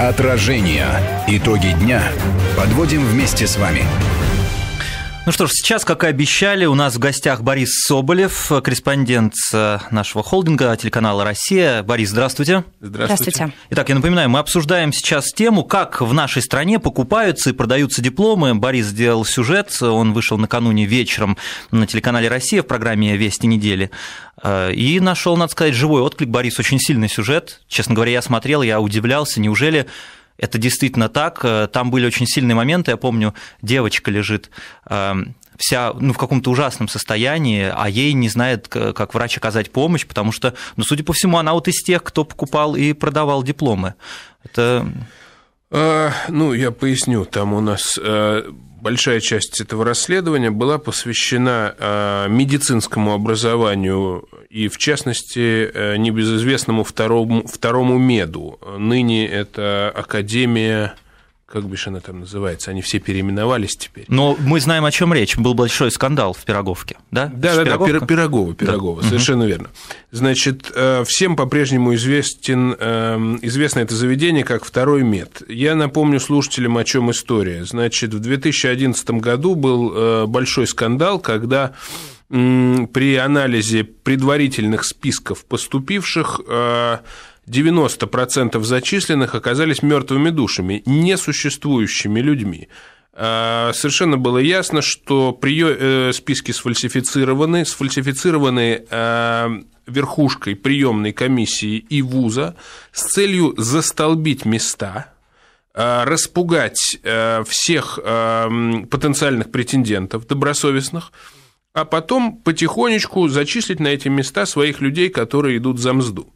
Отражение. Итоги дня подводим вместе с вами. Ну что ж, сейчас, как и обещали, у нас в гостях Борис Соболев, корреспондент э, нашего холдинга, телеканала «Россия». Борис, здравствуйте. Здравствуйте. Итак, я напоминаю, мы обсуждаем сейчас тему, как в нашей стране покупаются и продаются дипломы. Борис сделал сюжет, он вышел накануне вечером на телеканале «Россия» в программе «Вести недели». Э, и нашел, надо сказать, живой отклик. Борис, очень сильный сюжет. Честно говоря, я смотрел, я удивлялся, неужели это действительно так. Э, там были очень сильные моменты. Я помню, девочка лежит э, вся ну, в каком-то ужасном состоянии, а ей не знает, как врач оказать помощь, потому что, ну, судя по всему, она вот из тех, кто покупал и продавал дипломы. Это... Э, ну, я поясню, там у нас большая часть этого расследования была посвящена э, медицинскому образованию и, в частности, э, небезызвестному второму, второму меду. Ныне это Академия как бишь она там называется, они все переименовались теперь. Но мы знаем, о чем речь. Был большой скандал в Пироговке, да? Да, да, да, Пир, Пирогова, Пирогова, да. совершенно угу. верно. Значит, э, всем по-прежнему известен, эм, известно это заведение как второй мед. Я напомню слушателям, о чем история. Значит, в 2011 году был э, большой скандал, когда при анализе предварительных списков поступивших э, 90% зачисленных оказались мертвыми душами, несуществующими людьми. А, совершенно было ясно, что э, списки сфальсифицированы, сфальсифицированы э, верхушкой приемной комиссии и вуза с целью застолбить места, э, распугать всех потенциальных претендентов добросовестных, а потом потихонечку зачислить на эти места своих людей, которые идут за мзду.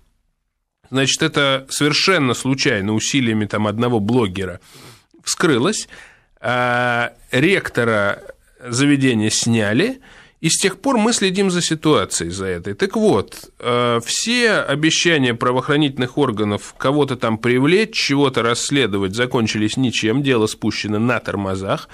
Значит, это совершенно случайно усилиями там одного блогера вскрылось. А ректора заведения сняли, и с тех пор мы следим за ситуацией, за этой. Так вот, а, все обещания правоохранительных органов кого-то там привлечь, чего-то расследовать закончились ничем, дело спущено на тормозах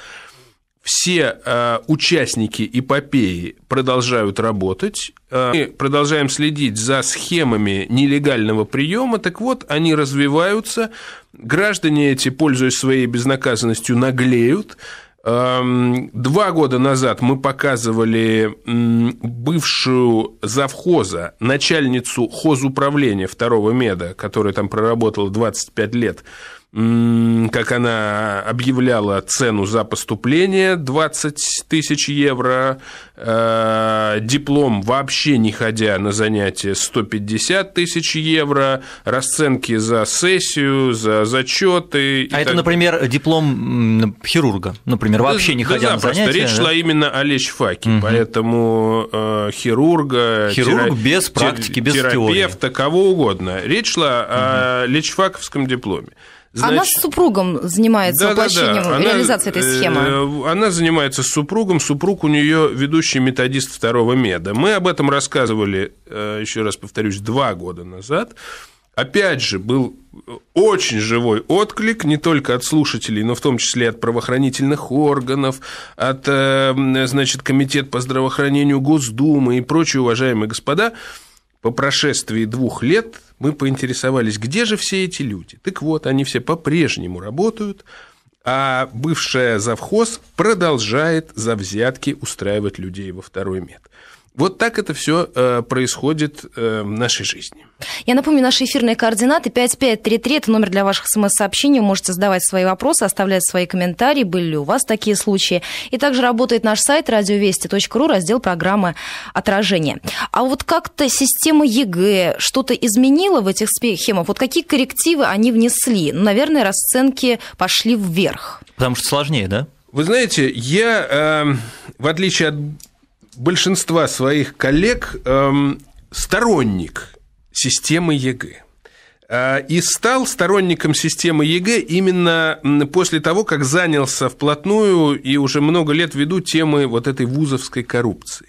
все э, участники эпопеи продолжают работать. Э, мы продолжаем следить за схемами нелегального приема. Так вот, они развиваются. Граждане эти, пользуясь своей безнаказанностью, наглеют. Эм, два года назад мы показывали бывшую завхоза, начальницу хозуправления второго меда, которая там проработала 25 лет, как она объявляла цену за поступление 20 тысяч евро, э, диплом вообще не ходя на занятия 150 тысяч евро, расценки за сессию, за зачеты. А это, так... например, диплом хирурга, например, вообще да, не ходя да, на занятия. Речь шла именно о лечфаке, угу. поэтому э, хирурга, хирург тера... без практики, без терапевта, теории. кого угодно. Речь шла угу. о лечфаковском дипломе. Значит, она с супругом занимается да, воплощением, да, да. Она, реализацией этой э, схемы. Она занимается с супругом. Супруг у нее ведущий методист второго меда. Мы об этом рассказывали, э, еще раз повторюсь, два года назад. Опять же, был очень живой отклик не только от слушателей, но в том числе от правоохранительных органов, от, э, значит, Комитет по здравоохранению Госдумы и прочие, уважаемые господа. По прошествии двух лет мы поинтересовались, где же все эти люди. Так вот, они все по-прежнему работают, а бывшая завхоз продолжает за взятки устраивать людей во второй метр. Вот так это все э, происходит э, в нашей жизни. Я напомню, наши эфирные координаты 5533, это номер для ваших смс-сообщений. Вы можете задавать свои вопросы, оставлять свои комментарии, были ли у вас такие случаи. И также работает наш сайт радиовести.ру, раздел программы «Отражение». А вот как-то система ЕГЭ что-то изменила в этих схемах? Вот какие коррективы они внесли? Ну, наверное, расценки пошли вверх. Потому что сложнее, да? Вы знаете, я, э, в отличие от большинства своих коллег эм, сторонник системы ЕГЭ. И стал сторонником системы ЕГЭ именно после того, как занялся вплотную и уже много лет веду темы вот этой вузовской коррупции.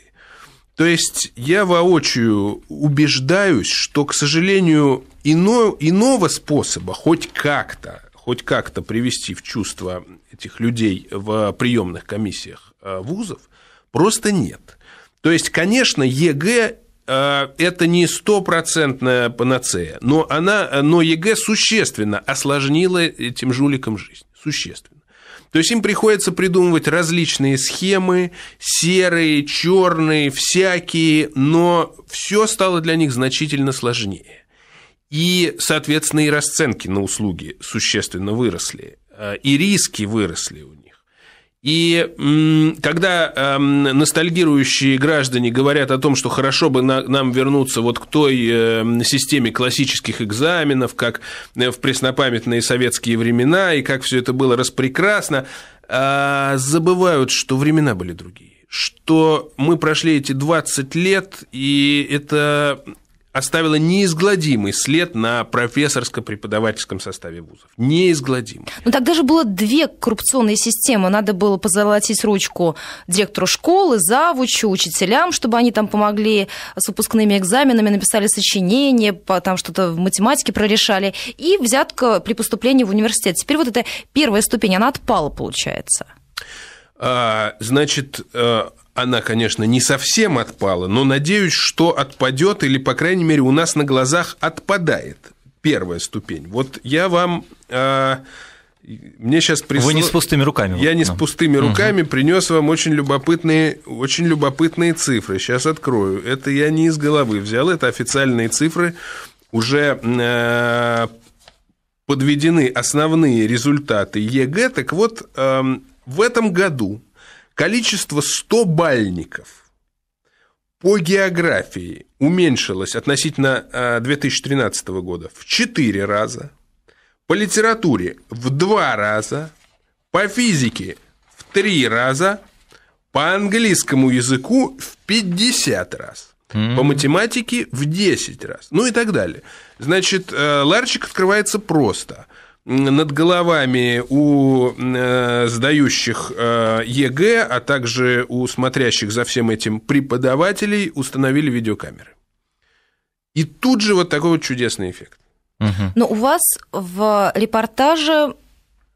То есть я воочию убеждаюсь, что, к сожалению, ино, иного способа хоть как-то хоть как-то привести в чувство этих людей в приемных комиссиях э, вузов, просто нет. То есть, конечно, ЕГЭ это не стопроцентная панацея, но, она, но ЕГЭ существенно осложнило этим жуликам жизнь. Существенно. То есть им приходится придумывать различные схемы, серые, черные, всякие, но все стало для них значительно сложнее. И, соответственно, и расценки на услуги существенно выросли, э, и риски выросли у них. И когда э, ностальгирующие граждане говорят о том, что хорошо бы на, нам вернуться вот к той э, системе классических экзаменов, как э, в преснопамятные советские времена, и как все это было распрекрасно, э, забывают, что времена были другие что мы прошли эти 20 лет, и это оставила неизгладимый след на профессорско-преподавательском составе вузов. Неизгладимый. Ну тогда же было две коррупционные системы. Надо было позолотить ручку директору школы, завучу, учителям, чтобы они там помогли с выпускными экзаменами, написали сочинение, там что-то в математике прорешали, и взятка при поступлении в университет. Теперь вот эта первая ступень, она отпала, получается. А, значит, э, она, конечно, не совсем отпала, но надеюсь, что отпадет или, по крайней мере, у нас на глазах отпадает первая ступень. Вот я вам... А, мне сейчас присло... Вы не с пустыми руками. Я не да. с пустыми руками угу. принес вам очень любопытные, очень любопытные цифры. Сейчас открою. Это я не из головы взял, это официальные цифры. Уже а, подведены основные результаты ЕГЭ. Так вот, в этом году количество 100 бальников по географии уменьшилось относительно 2013 э, года в 4 раза, по литературе в 2 раза, по физике в 3 раза, по английскому языку в 50 раз. Mm-hmm. По математике в 10 раз. Ну и так далее. Значит, э, ларчик открывается просто – над головами у э, сдающих э, ЕГЭ, а также у смотрящих за всем этим преподавателей установили видеокамеры. И тут же вот такой вот чудесный эффект. Но у вас в репортаже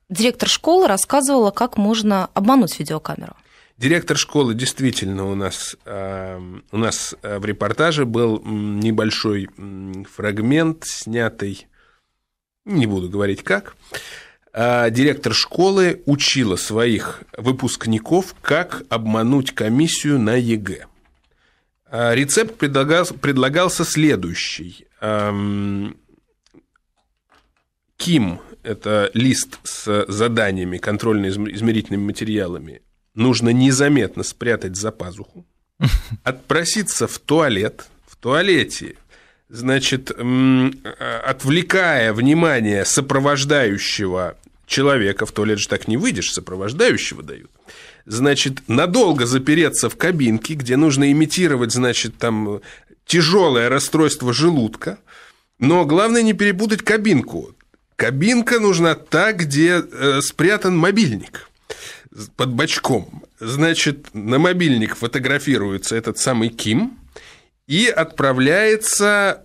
директор школы рассказывала, как можно обмануть видеокамеру. Директор школы действительно у нас, э, у нас э, в репортаже был небольшой фрагмент, снятый не буду говорить как, а, директор школы учила своих выпускников, как обмануть комиссию на ЕГЭ. А, рецепт предлагался следующий. Ким, это лист с заданиями, контрольно-измерительными материалами, нужно незаметно спрятать за пазуху, отпроситься в туалет, в туалете значит, э, отвлекая внимание сопровождающего человека, в туалет же так не выйдешь, сопровождающего дают, значит, надолго запереться в кабинке, где нужно имитировать, значит, там тяжелое расстройство желудка, но главное не перепутать кабинку. Кабинка нужна та, где э, спрятан мобильник под бачком. Значит, на мобильник фотографируется этот самый Ким и отправляется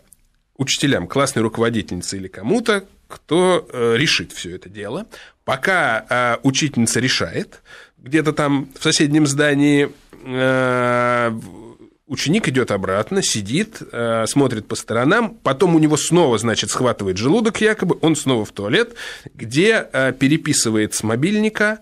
учителям, классной руководительнице или кому-то, кто э, решит все это дело. Пока э, учительница решает, где-то там в соседнем здании э, ученик идет обратно, сидит, смотрит по сторонам, потом у него снова, значит, схватывает желудок якобы, он снова в туалет, где переписывает с мобильника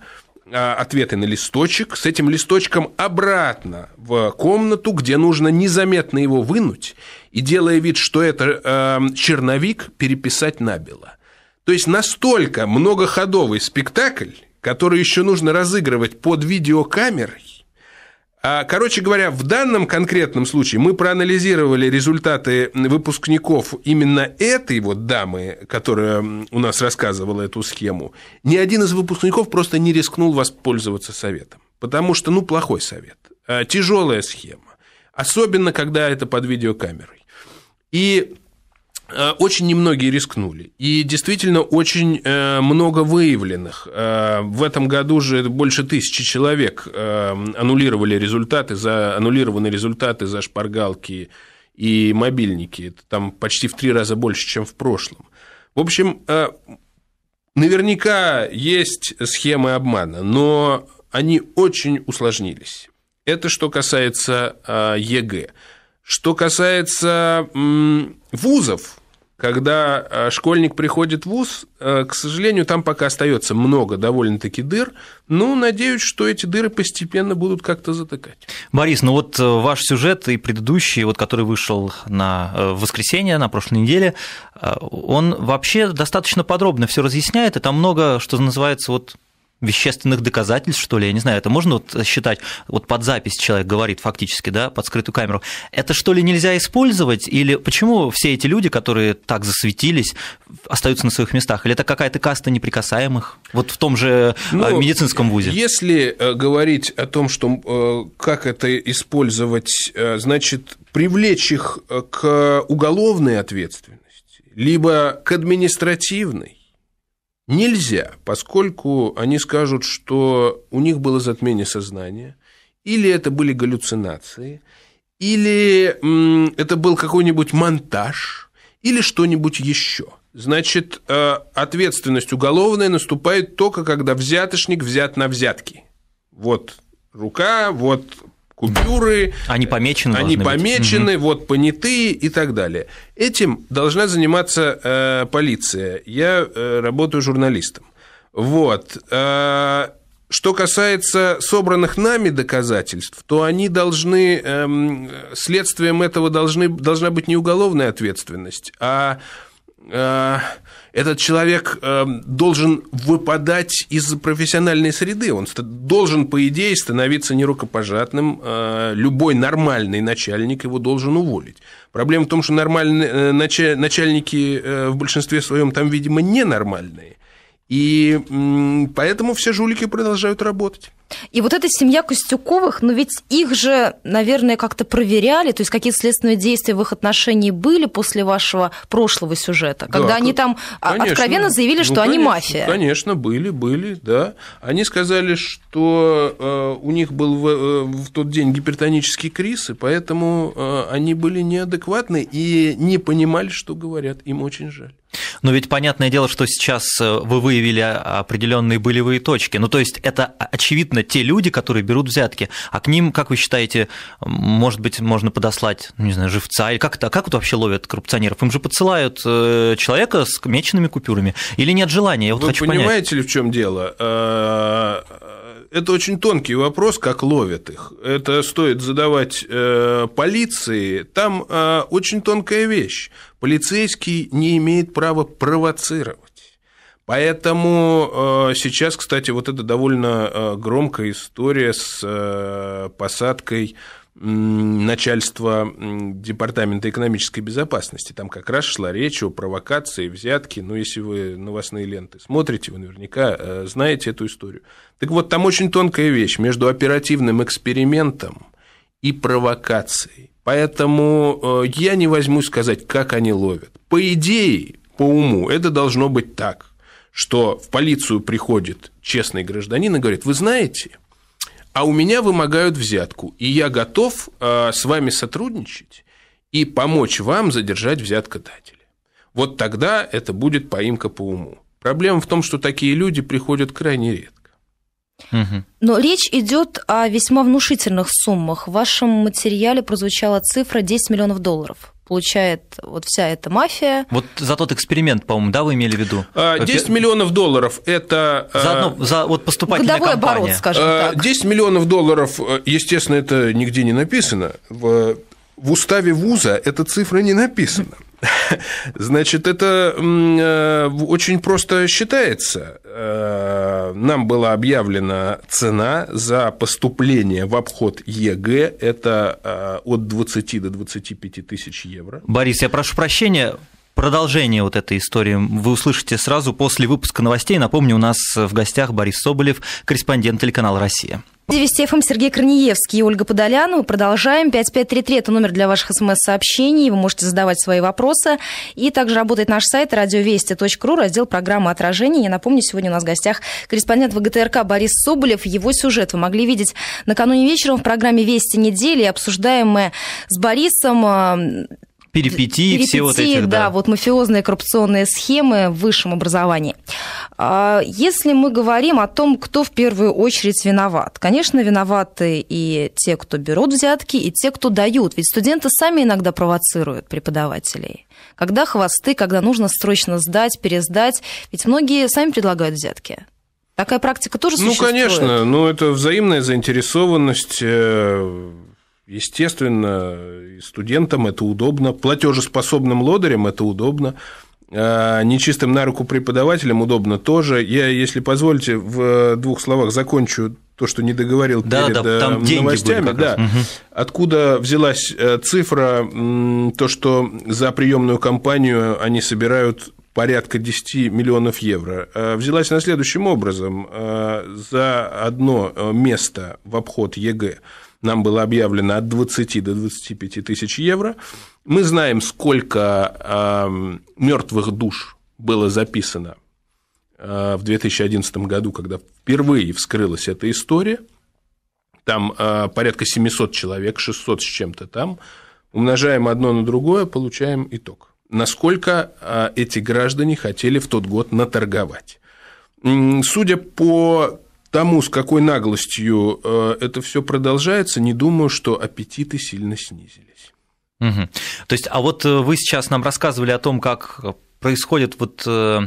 а, ответы на листочек, с этим листочком обратно в комнату, где нужно незаметно его вынуть, и делая вид, что это э, черновик, переписать набело. То есть настолько многоходовый спектакль, который еще нужно разыгрывать под видеокамерой, а, короче говоря, в данном конкретном случае мы проанализировали результаты выпускников именно этой вот дамы, которая у нас рассказывала эту схему. Ни один из выпускников просто не рискнул воспользоваться советом, потому что, ну, плохой совет, а, тяжелая схема, особенно когда это под видеокамерой. И Э, очень немногие рискнули. И действительно очень э, много выявленных. Э, в этом году же больше тысячи человек аннулировали результаты за, аннулированные результаты за шпаргалки и мобильники. Это там почти в три раза больше, чем в прошлом. В общем, наверняка есть схемы обмана, но они очень усложнились. Это что касается ЕГЭ. Что касается вузов, когда э, школьник приходит в ВУЗ, э, к сожалению, там пока остается много довольно-таки дыр, но ну, надеюсь, что эти дыры постепенно будут как-то затыкать. Борис, ну вот э, ваш сюжет и предыдущий, вот, который вышел на воскресенье, на прошлой неделе, он вообще достаточно подробно все разъясняет, и там много, что называется, вот вещественных доказательств, что ли, я не знаю, это можно вот считать, вот под запись человек говорит фактически, да, под скрытую камеру, это что ли нельзя использовать, или почему все эти люди, которые так засветились, остаются на своих местах, или это какая-то каста неприкасаемых, вот в том же э, ну, медицинском вузе? Если э, говорить о том, что э, как это использовать, значит, привлечь их к уголовной ответственности, либо к административной, Нельзя, поскольку они скажут, что у них было затмение сознания, или это были галлюцинации, или это был какой-нибудь монтаж, или что-нибудь еще. Значит, э, ответственность уголовная наступает только, когда взятошник взят на взятки. Вот рука, вот купюры. Они помечены. Они помечены, быть. вот понятые и так далее. Этим должна заниматься э, полиция. Я э, работаю журналистом. Вот. Э, что касается собранных нами доказательств, то они должны, эм, следствием этого должны, должна быть не уголовная ответственность, а э, этот человек э, должен выпадать из профессиональной среды. Он должен, по идее, становиться нерукопожатным. Э, любой нормальный начальник его должен уволить. Проблема в том, что нормальные, э, начальники э, в большинстве своем там, видимо, ненормальные – и поэтому все жулики продолжают работать. И вот эта семья Костюковых, но ну ведь их же, наверное, как-то проверяли, то есть какие следственные действия в их отношении были после вашего прошлого сюжета, когда да, они там а, конечно, откровенно заявили, ну, что ну, они мафия. Конечно, были, были, да. Они сказали, что э, у них был в, э, в тот день гипертонический криз, и поэтому э, они были неадекватны и не понимали, что говорят. Им очень жаль. Но ведь понятное дело, что сейчас э, вы выявили а, определенные болевые точки. Ну, то есть это, а, очевидно, те люди, которые берут взятки. А к ним, как вы считаете, может быть, можно подослать, ну, не знаю, живца? Или а как, это, как это вообще ловят коррупционеров? Им же подсылают э, человека с меченными купюрами. Или нет желания? Я вот вы хочу понимаете понять. ли, в чем дело? Э, это очень тонкий вопрос, как ловят их. Это стоит задавать э, полиции. Там э, очень тонкая вещь. Полицейский не имеет права провоцировать. Поэтому э, сейчас, кстати, вот эта довольно э, громкая история с э, посадкой начальство Департамента экономической безопасности. Там как раз шла речь о провокации, взятке. Ну, если вы новостные ленты смотрите, вы наверняка э, знаете эту историю. Так вот, там очень тонкая вещь между оперативным экспериментом и провокацией. Поэтому э, я не возьму сказать, как они ловят. По идее, по уму, это должно быть так, что в полицию приходит честный гражданин и говорит, вы знаете, а у меня вымогают взятку, и я готов э, с вами сотрудничать и помочь вам задержать взяткодателя. Вот тогда это будет поимка по уму. Проблема в том, что такие люди приходят крайне редко. Но речь идет о весьма внушительных суммах. В вашем материале прозвучала цифра 10 миллионов долларов получает вот вся эта мафия. Вот за тот эксперимент, по-моему, да, вы имели в виду? 10 а, э, миллионов долларов – это… Э, за, одну, за вот поступательная Годовой компания. оборот, скажем э, так. 10 миллионов долларов, естественно, это нигде не написано. В уставе вуза эта цифра не написана. Значит, это э, очень просто считается. Э, нам была объявлена цена за поступление в обход ЕГЭ. Это э, от 20 до 25 тысяч евро. Борис, я прошу прощения, Продолжение вот этой истории вы услышите сразу после выпуска новостей. Напомню, у нас в гостях Борис Соболев, корреспондент телеканала «Россия». Вести ФМ Сергей Корнеевский и Ольга Подоляна. Мы продолжаем. 5533 – это номер для ваших смс-сообщений. Вы можете задавать свои вопросы. И также работает наш сайт радиовести.ру, раздел программы Отражений. Я напомню, сегодня у нас в гостях корреспондент ВГТРК Борис Соболев. Его сюжет вы могли видеть накануне вечером в программе «Вести недели». Обсуждаем мы с Борисом э, перипетии, перипетии все вот эти. Да, да, вот мафиозные коррупционные схемы в высшем образовании. А, если мы говорим о том, кто в первую очередь виноват, конечно, виноваты и те, кто берут взятки, и те, кто дают. Ведь студенты сами иногда провоцируют преподавателей. Когда хвосты, когда нужно срочно сдать, пересдать. Ведь многие сами предлагают взятки. Такая практика тоже ну, существует? Ну, конечно, но это взаимная заинтересованность э, Естественно, студентам это удобно, платежеспособным лодырям это удобно, а, нечистым на руку преподавателям удобно тоже. Я, если позволите, в э, двух словах закончу то, что не договорил да, перед да, там э, новостями. Да. Угу. Откуда взялась э, цифра, то, что за приемную кампанию они собирают порядка 10 миллионов евро, взялась на следующим образом. За одно место в обход ЕГЭ – нам было объявлено от 20 до 25 тысяч евро. Мы знаем, сколько мертвых эм, душ было записано э, в 2011 году, когда впервые вскрылась эта история. Там э, порядка 700 человек, 600 с чем-то там. Умножаем одно на другое, получаем итог. Насколько э, эти граждане хотели в тот год наторговать. Судя по тому, с какой наглостью э, это все продолжается, не думаю, что аппетиты сильно снизились. Угу. То есть, а вот э, вы сейчас нам рассказывали о том, как происходит вот э,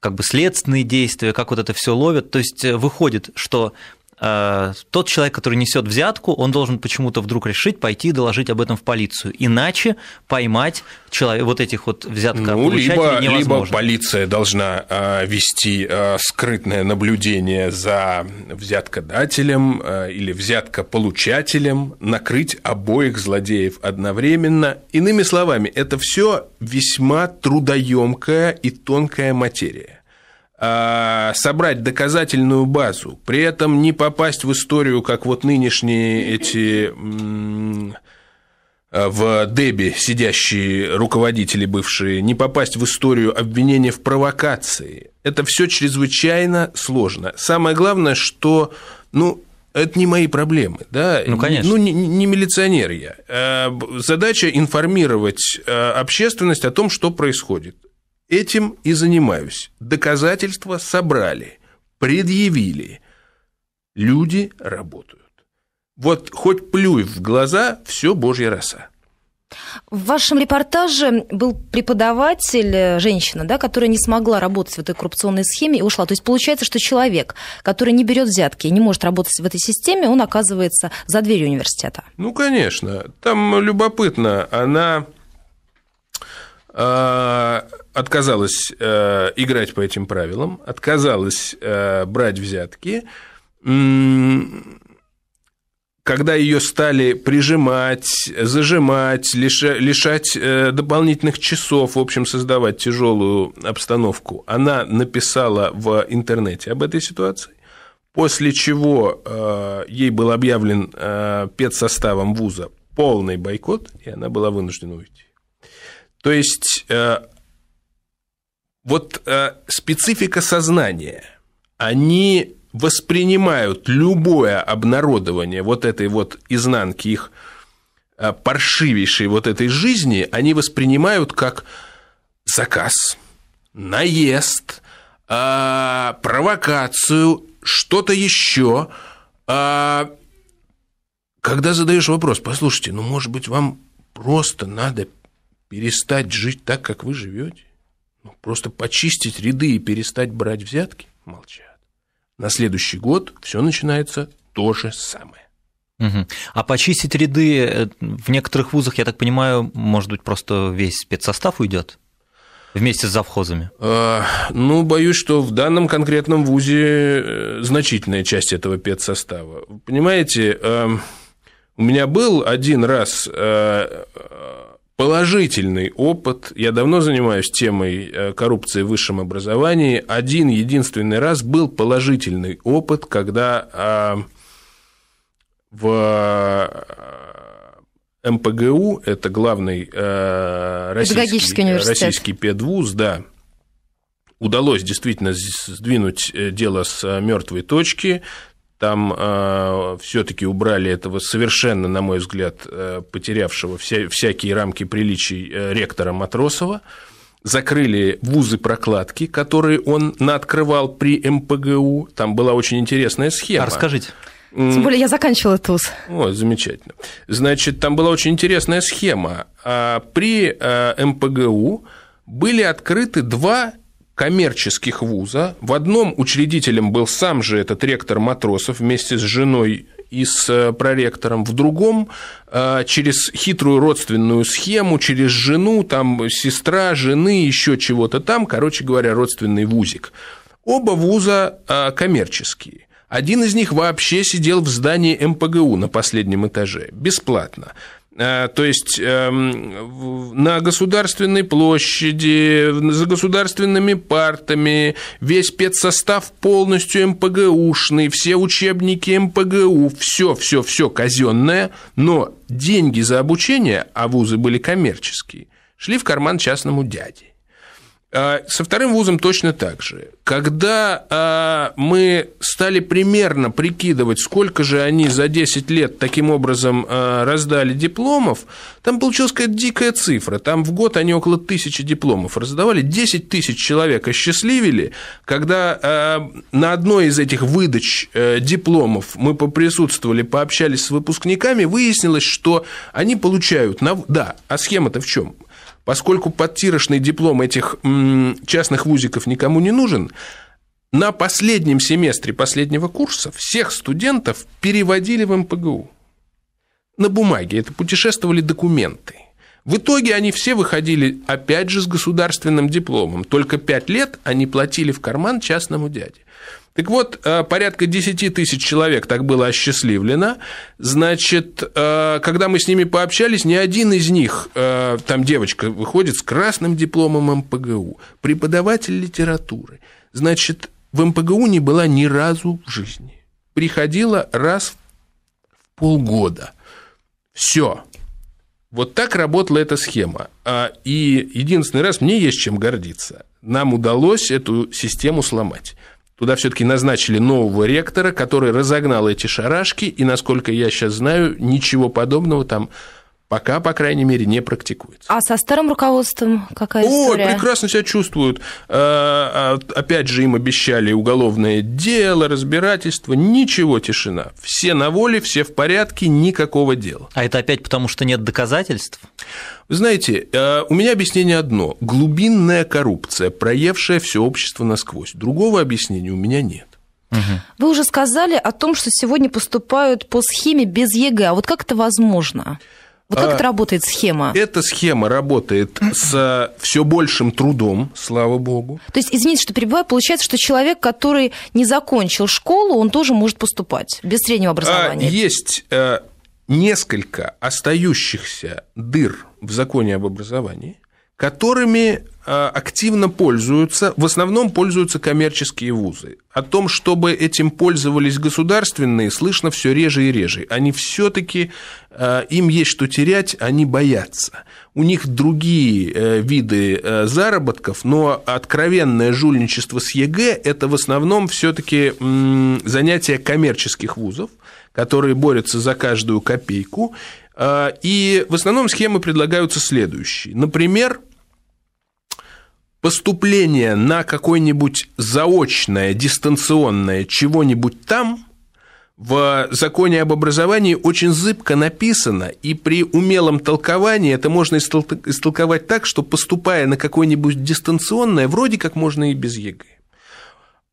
как бы следственные действия, как вот это все ловят. То есть выходит, что Э, тот человек, который несет взятку, он должен почему-то вдруг решить пойти и доложить об этом в полицию. Иначе поймать человек, вот этих вот взятка ну, либо, невозможно. либо полиция должна э, вести э, скрытное наблюдение за взяткодателем или взяткополучателем, накрыть обоих злодеев одновременно. Иными словами, это все весьма трудоемкая и тонкая материя. А, собрать доказательную базу, при этом не попасть в историю, как вот нынешние эти а, в Дебе сидящие руководители бывшие, не попасть в историю обвинения в провокации. Это все чрезвычайно сложно. Самое главное, что ну, это не мои проблемы, да? Ну, конечно. Ну, не, не милиционер я. А, задача информировать общественность о том, что происходит. Этим и занимаюсь. Доказательства собрали, предъявили. Люди работают. Вот хоть плюй в глаза, все божья роса. В вашем репортаже был преподаватель, э, женщина, да, которая не смогла работать в этой коррупционной схеме и ушла. То есть получается, что человек, который не берет взятки и не может работать в этой системе, он оказывается за дверью университета. Ну, конечно. Там любопытно. Она а, отказалась э, играть по этим правилам, отказалась э, брать взятки. Когда ее стали прижимать, зажимать, лишать э, дополнительных часов, в общем, создавать тяжелую обстановку, она написала в интернете об этой ситуации, после чего ей был объявлен педсоставом вуза полный бойкот, и она была вынуждена уйти. То есть э, вот э, специфика сознания, они воспринимают любое обнародование вот этой вот изнанки их э, паршивейшей вот этой жизни, они воспринимают как заказ, наезд, провокацию, что-то еще. Когда задаешь вопрос, послушайте, ну, может быть, вам просто надо перестать жить так, как вы живете? Ну, просто почистить ряды и перестать брать взятки? Молчат. На следующий год все начинается то же самое. Угу. А почистить ряды э, в некоторых вузах, я так понимаю, может быть, просто весь спецсостав уйдет? Вместе с завхозами? А, ну, боюсь, что в данном конкретном ВУЗе э, значительная часть этого педсостава. Понимаете, эм, у меня был один раз э, положительный опыт. Я давно занимаюсь темой э, коррупции в высшем образовании. Один единственный раз был положительный опыт, когда а, в э, МПГУ, это главный э, российский, российский педвуз, да, удалось действительно сдвинуть дело с мертвой точки. Там э, все-таки убрали этого совершенно, на мой взгляд, э, потерявшего вся, всякие рамки приличий э, ректора Матросова. Закрыли вузы прокладки, которые он наоткрывал при МПГУ. Там была очень интересная схема. А расскажите. Тем более я заканчивала ТУЗ. О, замечательно. Значит, там была очень интересная схема. А, при э, МПГУ были открыты два коммерческих вуза. В одном учредителем был сам же этот ректор Матросов вместе с женой и с э, проректором, в другом э, через хитрую родственную схему, через жену, там сестра, жены, еще чего-то там, короче говоря, родственный вузик. Оба вуза э, коммерческие. Один из них вообще сидел в здании МПГУ на последнем этаже, бесплатно. Э, то есть эм, на государственной площади, за государственными партами, весь спецсостав полностью МПГУшный, все учебники МПГУ, все, все, все казенное, но деньги за обучение, а вузы были коммерческие, шли в карман частному дяде. А, со вторым вузом точно так же. Когда а, мы стали примерно прикидывать, сколько же они за 10 лет таким образом а, раздали дипломов, там получилась какая-то дикая цифра. Там в год они около тысячи дипломов раздавали. 10 тысяч человек осчастливили, когда на одной из этих выдач э, дипломов мы поприсутствовали, пообщались с выпускниками, выяснилось, что они получают... На... Да, а схема-то в чем? поскольку подтирошный диплом этих частных вузиков никому не нужен, на последнем семестре последнего курса всех студентов переводили в МПГУ. На бумаге это путешествовали документы. В итоге они все выходили опять же с государственным дипломом. Только пять лет они платили в карман частному дяде. Так вот, э, порядка 10 тысяч человек так было осчастливлено. Значит, э, когда мы с ними пообщались, ни один из них, э, там девочка выходит с красным дипломом МПГУ, преподаватель литературы. Значит, в МПГУ не была ни разу в жизни. Приходила раз в полгода. Все. Вот так работала эта схема. А, и единственный раз мне есть чем гордиться. Нам удалось эту систему сломать. Туда все-таки назначили нового ректора, который разогнал эти шарашки, и, насколько я сейчас знаю, ничего подобного там Пока, по крайней мере, не практикуется. А со старым руководством какая О, история? О, прекрасно себя чувствуют. Э, а, опять же, им обещали уголовное дело, разбирательство. Ничего, тишина. Все на воле, все в порядке, никакого дела. А это опять потому, что нет доказательств? Вы знаете, э, у меня объяснение одно. Глубинная коррупция, проевшая все общество насквозь. Другого объяснения у меня нет. Вы уже сказали о том, что сегодня поступают по схеме без ЕГЭ. А вот как это Возможно. Вот как а, это работает схема? Эта схема работает с все большим трудом, слава богу. То есть, извините, что перебиваю, получается, что человек, который не закончил школу, он тоже может поступать без среднего а, образования. А, есть а, несколько остающихся дыр в законе об образовании, которыми э, активно пользуются, в основном пользуются коммерческие вузы. О том, чтобы этим пользовались государственные, слышно все реже и реже. Они все-таки, э, им есть что терять, они боятся. У них другие э, виды заработков, но откровенное жульничество с ЕГЭ – это в основном все-таки занятия коммерческих вузов, которые борются за каждую копейку, Э, и в основном схемы предлагаются следующие. Например, поступление на какое-нибудь заочное, дистанционное чего-нибудь там в законе об образовании очень зыбко написано, и при умелом толковании это можно истолковать так, что поступая на какое-нибудь дистанционное, вроде как можно и без ЕГЭ.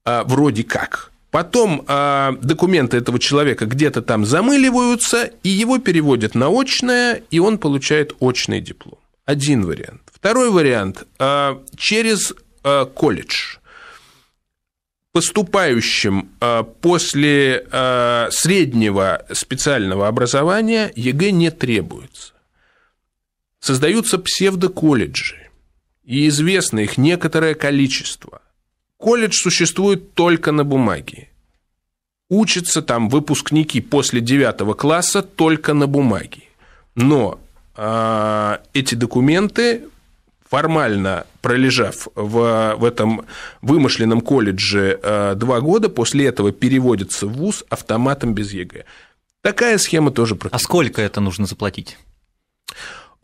А, вроде как. Потом э, документы этого человека где-то там замыливаются, и его переводят на очное, и он получает очный диплом. Один вариант. Второй вариант э, через э, колледж. Поступающим э, после э, среднего специального образования ЕГЭ не требуется. Создаются псевдоколледжи, и известно их некоторое количество – Колледж существует только на бумаге. Учатся там выпускники после 9 класса только на бумаге. Но э, эти документы формально пролежав в, в этом вымышленном колледже э, два года, после этого переводятся в ВУЗ автоматом без ЕГЭ. Такая схема тоже А сколько это нужно заплатить?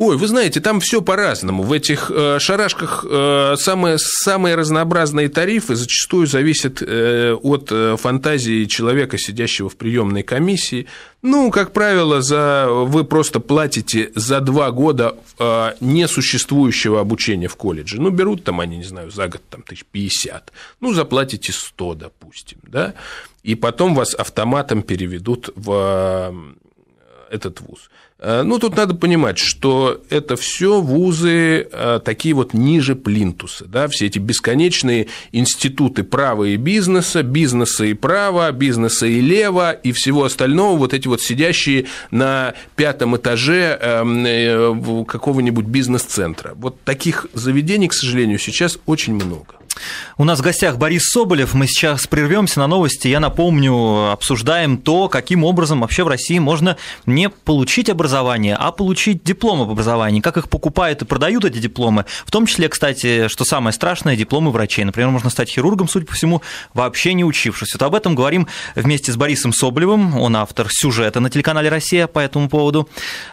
Ой, вы знаете, там все по-разному. В этих э, шарашках э, самые, самые разнообразные тарифы зачастую зависят э, от э, фантазии человека, сидящего в приемной комиссии. Ну, как правило, за, вы просто платите за два года э, несуществующего обучения в колледже. Ну, берут там, они, не знаю, за год там тысяч пятьдесят. Ну, заплатите 100, допустим, да? И потом вас автоматом переведут в этот вуз. Э, ну, тут надо понимать, что это все вузы э, такие вот ниже плинтуса, да, все эти бесконечные институты права и бизнеса, бизнеса и права, бизнеса и лева и всего остального, вот эти вот сидящие на пятом этаже эм, э, какого-нибудь бизнес-центра. Вот таких заведений, к сожалению, сейчас очень много. У нас в гостях Борис Соболев. Мы сейчас прервемся на новости. Я напомню, обсуждаем то, каким образом вообще в России можно не получить образование, а получить дипломы об образовании, как их покупают и продают эти дипломы. В том числе, кстати, что самое страшное, дипломы врачей. Например, можно стать хирургом, судя по всему, вообще не учившись. Вот об этом говорим вместе с Борисом Соболевым. Он автор сюжета на телеканале «Россия» по этому поводу.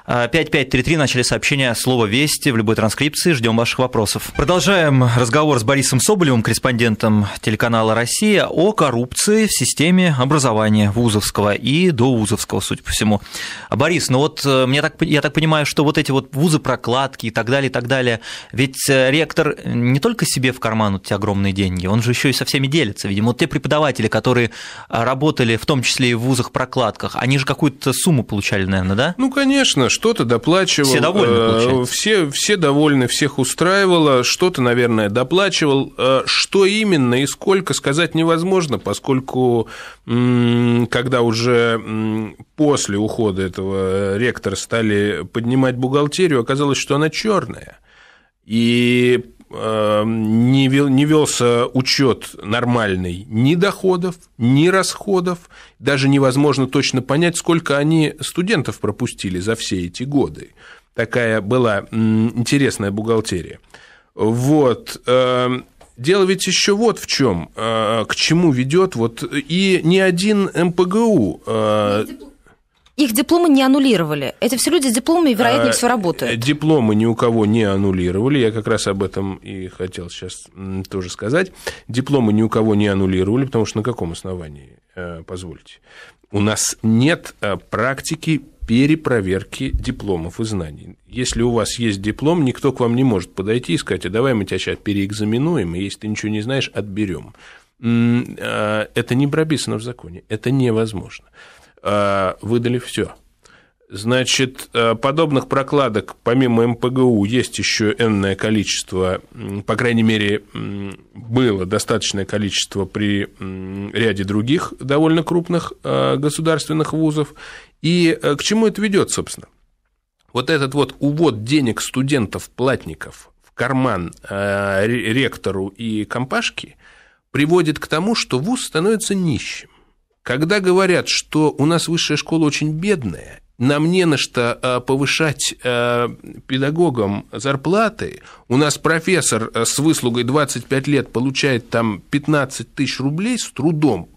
5533 а, начали сообщение слово «Вести» в любой транскрипции. Ждем ваших вопросов. Продолжаем разговор с Борисом Соболевым Пономаревым, корреспондентом телеканала «Россия», о коррупции в системе образования вузовского и довузовского, судя по всему. Борис, ну вот э, мне так, я так понимаю, что вот эти вот вузы-прокладки и так далее, и так далее, ведь э, ректор не только себе в карман вот эти огромные деньги, он же еще и со всеми делится, видимо. Вот те преподаватели, которые э, работали в том числе и в вузах-прокладках, они же какую-то сумму получали, наверное, да? Ну, конечно, что-то доплачивал. Все довольны, получается. Все, все довольны, всех устраивало, что-то, наверное, доплачивал что именно и сколько, сказать невозможно, поскольку когда уже после ухода этого э, ректора стали поднимать бухгалтерию, оказалось, что она черная. И эм, не, вел, не велся учет нормальный ни доходов, ни расходов. Даже невозможно точно понять, сколько они студентов пропустили за все эти годы. Такая была интересная бухгалтерия. Вот. Эм, Дело ведь еще вот в чем, э, к чему ведет вот и ни один МПГУ. Э, их дипломы не аннулировали. Это все люди с дипломами, вероятнее э, всего, работают. Дипломы ни у кого не аннулировали. Я как раз об этом и хотел сейчас тоже сказать. Дипломы ни у кого не аннулировали, потому что на каком основании, позвольте? У нас нет практики перепроверки дипломов и знаний. Если у вас есть диплом, никто к вам не может подойти и сказать, а давай мы тебя сейчас переэкзаменуем, и если ты ничего не знаешь, отберем. А, это не прописано в законе, это невозможно. А, выдали все – Значит, э, подобных прокладок помимо МПГУ есть еще энное количество, по крайней мере, было достаточное количество при ряде других довольно крупных э, государственных вузов. И э, к чему это ведет, собственно? Вот этот вот увод денег студентов-платников в карман ректору и компашке приводит к тому, что вуз становится нищим. Когда говорят, что у нас высшая школа очень бедная, нам не на что э, повышать э, педагогам зарплаты. У нас профессор э, с выслугой 25 лет получает там 15 тысяч рублей с трудом.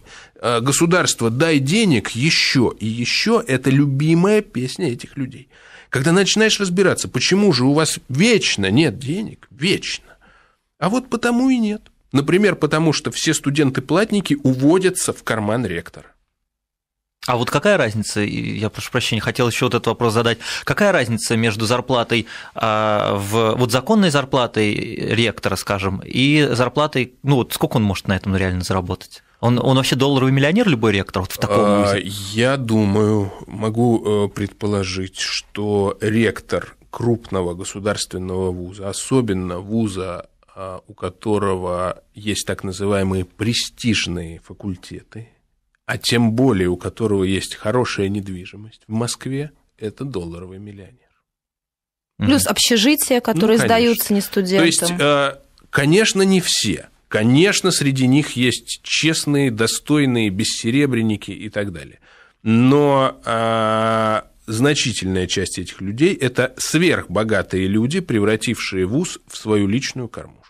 Государство, дай денег еще и еще. Это любимая песня этих людей. Когда начинаешь разбираться, почему же у вас вечно нет денег, вечно. А вот потому и нет. Например, потому что все студенты-платники уводятся в карман ректора. А вот какая разница, я прошу прощения, хотел еще вот этот вопрос задать, какая разница между зарплатой, а, в, вот законной зарплатой ректора, скажем, и зарплатой, ну вот сколько он может на этом реально заработать? Он, он вообще долларовый миллионер, любой ректор, вот в таком а, вузе? Я думаю, могу э, предположить, что ректор крупного государственного вуза, особенно вуза, а, у которого есть так называемые престижные факультеты – а тем более у которого есть хорошая недвижимость в Москве, это долларовый миллионер. Плюс общежития, ну, которые ну, сдаются не студентам. То есть, э, конечно, не все. Конечно, среди них есть честные, достойные, бессеребренники и так далее. Но а, значительная часть этих людей – это сверхбогатые люди, превратившие ВУЗ в свою личную корму.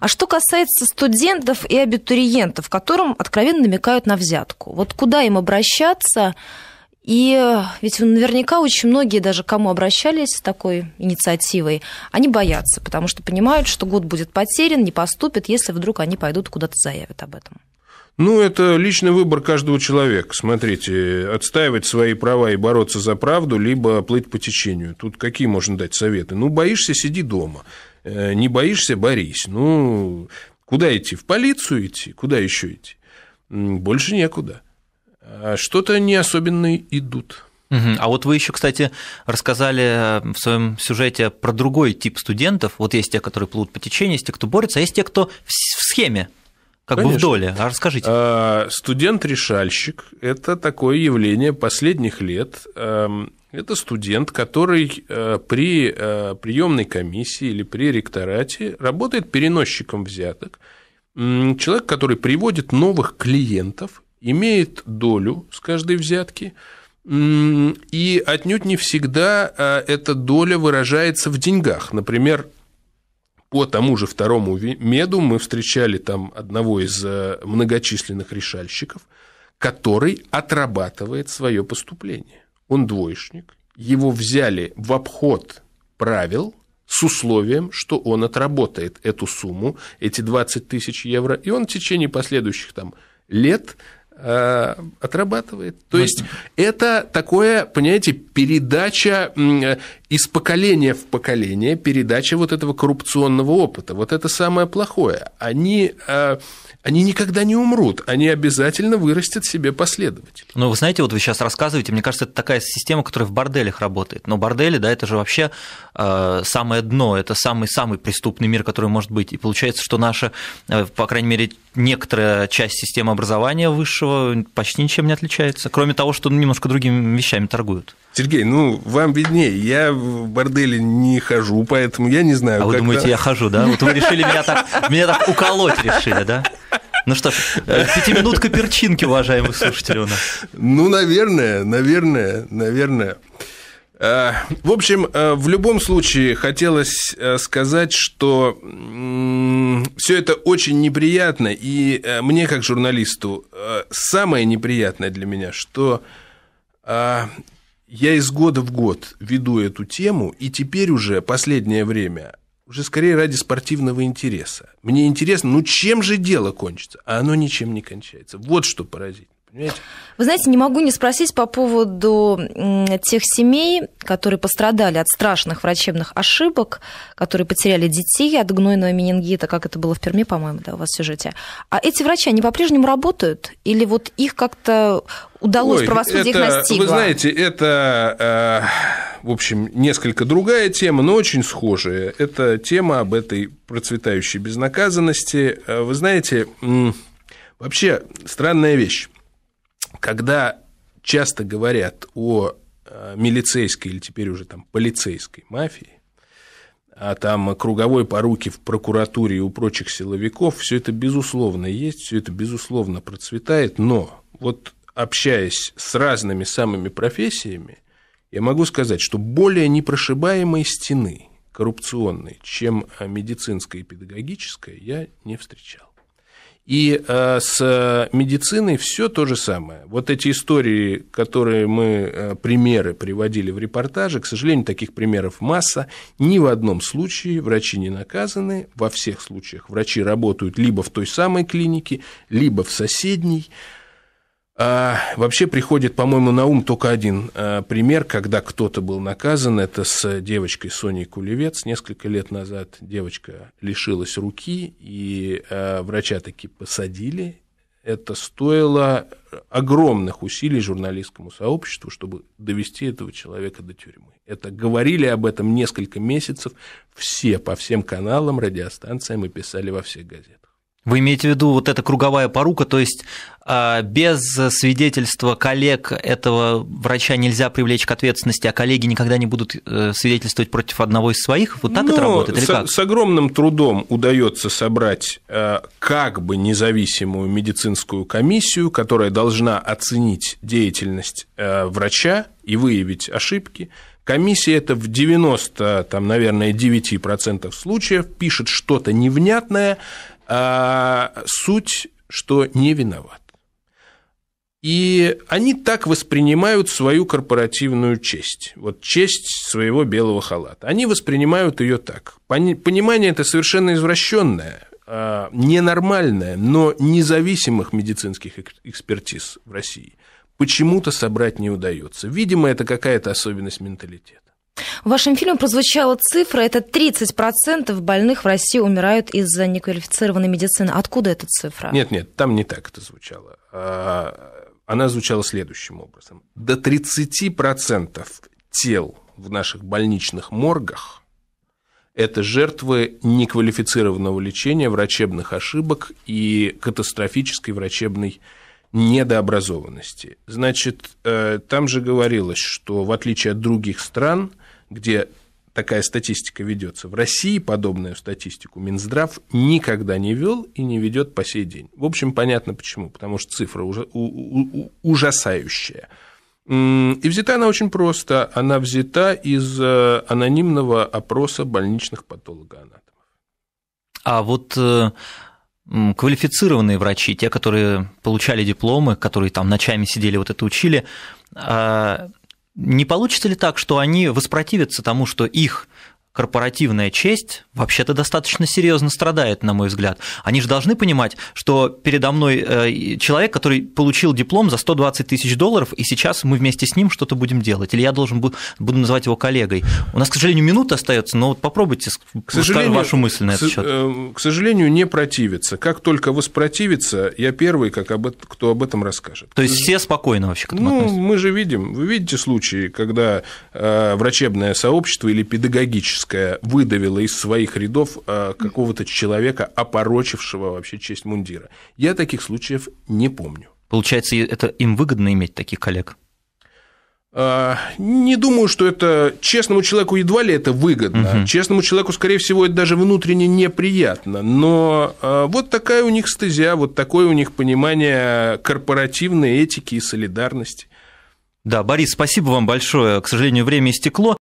А что касается студентов и абитуриентов, которым откровенно намекают на взятку, вот куда им обращаться? И э, ведь наверняка очень многие, даже кому обращались с такой инициативой, они боятся, потому что понимают, что год будет потерян, не поступит, если вдруг они пойдут куда-то заявят об этом. Ну, это личный выбор каждого человека. Смотрите, отстаивать свои права и бороться за правду, либо плыть по течению. Тут какие можно дать советы? Ну, боишься, сиди дома. Э, не боишься, борись. Ну, куда идти? В полицию идти? Куда еще идти? Больше некуда. А что-то не особенно идут. А вот вы еще, кстати, рассказали э, в своем сюжете про другой тип студентов. Вот есть те, которые плывут по течению, есть те, кто борется, а есть те, кто в схеме, как Конечно. бы в доле. А расскажите. А, студент-решальщик – это такое явление последних лет. Эм, это студент, который э, при э, приемной комиссии или при ректорате работает переносчиком взяток. Человек, который приводит новых клиентов, имеет долю с каждой взятки, и отнюдь не всегда э, эта доля выражается в деньгах. Например, по тому же второму меду мы встречали там одного из многочисленных решальщиков, который отрабатывает свое поступление он двоечник, его взяли в обход правил с условием, что он отработает эту сумму, эти 20 тысяч евро, и он в течение последующих там, лет э, отрабатывает. То ну, есть это такое, понимаете, передача из поколения в поколение передача вот этого коррупционного опыта. Вот это самое плохое. Они, а, они никогда не умрут, они обязательно вырастят себе последователей. Ну, вы знаете, вот вы сейчас рассказываете, мне кажется, это такая система, которая в борделях работает. Но бордели, да, это же вообще а, самое дно, это самый-самый преступный мир, который может быть. И получается, что наша, а, по крайней мере, некоторая часть системы образования высшего почти ничем не отличается, кроме того, что немножко другими вещами торгуют. Сергей, ну, вам виднее. Я в борделе не хожу, поэтому я не знаю. А вы думаете, я хожу, да? Вот вы решили меня так, меня так уколоть решили, да? Ну что ж, э, пятиминутка перчинки, уважаемые слушатели у нас. Ну, наверное, наверное, наверное. Э, в общем, э, в любом случае хотелось сказать, что все это очень неприятно, и мне как журналисту самое неприятное для меня, что я из года в год веду эту тему, и теперь уже последнее время уже скорее ради спортивного интереса. Мне интересно, ну чем же дело кончится? А оно ничем не кончается. Вот что поразительно. Понимаете? Вы знаете, не могу не спросить по поводу тех семей, которые пострадали от страшных врачебных ошибок, которые потеряли детей от гнойного менингита, как это было в Перми, по-моему, да, у вас в сюжете. А эти врачи, они по-прежнему работают? Или вот их как-то удалось Ой, правосудие это, их настигло? Вы знаете, это, э, в общем, несколько другая тема, но очень схожая. Это тема об этой процветающей безнаказанности. Э, вы знаете, вообще странная вещь когда часто говорят о э, милицейской или теперь уже там полицейской мафии, а там круговой поруки в прокуратуре и у прочих силовиков, все это безусловно есть, все это безусловно процветает, но вот общаясь с разными самыми профессиями, я могу сказать, что более непрошибаемой стены коррупционной, чем э, медицинской и педагогической, я не встречал. И э, с э, медициной все то же самое. Вот эти истории, которые мы э, примеры приводили в репортаже, к сожалению, таких примеров масса. Ни в одном случае врачи не наказаны. Во всех случаях врачи работают либо в той самой клинике, либо в соседней. А, вообще приходит, по-моему, на ум только один а, пример, когда кто-то был наказан. Это с девочкой Соней Кулевец. Несколько лет назад девочка лишилась руки, и а, врача таки посадили. Это стоило огромных усилий журналистскому сообществу, чтобы довести этого человека до тюрьмы. Это говорили об этом несколько месяцев все по всем каналам, радиостанциям и писали во всех газетах. Вы имеете в виду вот эта круговая порука, то есть а, без свидетельства коллег этого врача нельзя привлечь к ответственности, а коллеги никогда не будут э, свидетельствовать против одного из своих? Вот так Но это работает? Или с, как? с огромным трудом удается собрать э, как бы независимую медицинскую комиссию, которая должна оценить деятельность э, врача и выявить ошибки. Комиссия это в 90, там, наверное, 9% случаев пишет что-то невнятное, а, суть, что не виноват. И они так воспринимают свою корпоративную честь, вот честь своего белого халата. Они воспринимают ее так. Понимание это совершенно извращенное, а, ненормальное, но независимых медицинских экспертиз в России почему-то собрать не удается. Видимо, это какая-то особенность менталитета. В вашем фильме прозвучала цифра, это 30% больных в России умирают из-за неквалифицированной медицины. Откуда эта цифра? Нет, нет, там не так это звучало. А, она звучала следующим образом. До 30% тел в наших больничных моргах это жертвы неквалифицированного лечения, врачебных ошибок и катастрофической врачебной недообразованности. Значит, э, там же говорилось, что в отличие от других стран – где такая статистика ведется. В России подобную статистику Минздрав никогда не вел и не ведет по сей день. В общем, понятно почему, потому что цифра уже, ужасающая. И взята она очень просто. Она взята из э, анонимного опроса больничных патологоанатомов. А вот э, квалифицированные врачи, те, которые получали дипломы, которые там ночами сидели, вот это учили, а, не получится ли так, что они воспротивятся тому, что их корпоративная честь вообще-то достаточно серьезно страдает, на мой взгляд. Они же должны понимать, что передо мной э, человек, который получил диплом за 120 тысяч долларов, и сейчас мы вместе с ним что-то будем делать. Или я должен буду, называть его коллегой. У нас, к сожалению, минута остается, но вот попробуйте к сожалению, вашу мысль на этот счет. Э, к сожалению, не противится. Как только воспротивится, я первый, как об этом, кто об этом расскажет. То есть все спокойно вообще к этому Ну, относятся? мы же видим, вы видите случаи, когда э, врачебное сообщество или педагогическое Курбская выдавила из своих рядов э, какого-то человека, опорочившего вообще честь мундира. Я таких случаев не помню. Получается, это им выгодно иметь таких коллег? Э, не думаю, что это честному человеку едва ли это выгодно. Угу. Честному человеку, скорее всего, это даже внутренне неприятно. Но э, вот такая у них стезя, вот такое у них понимание корпоративной этики и солидарности. Да, Борис, спасибо вам большое. К сожалению, время истекло.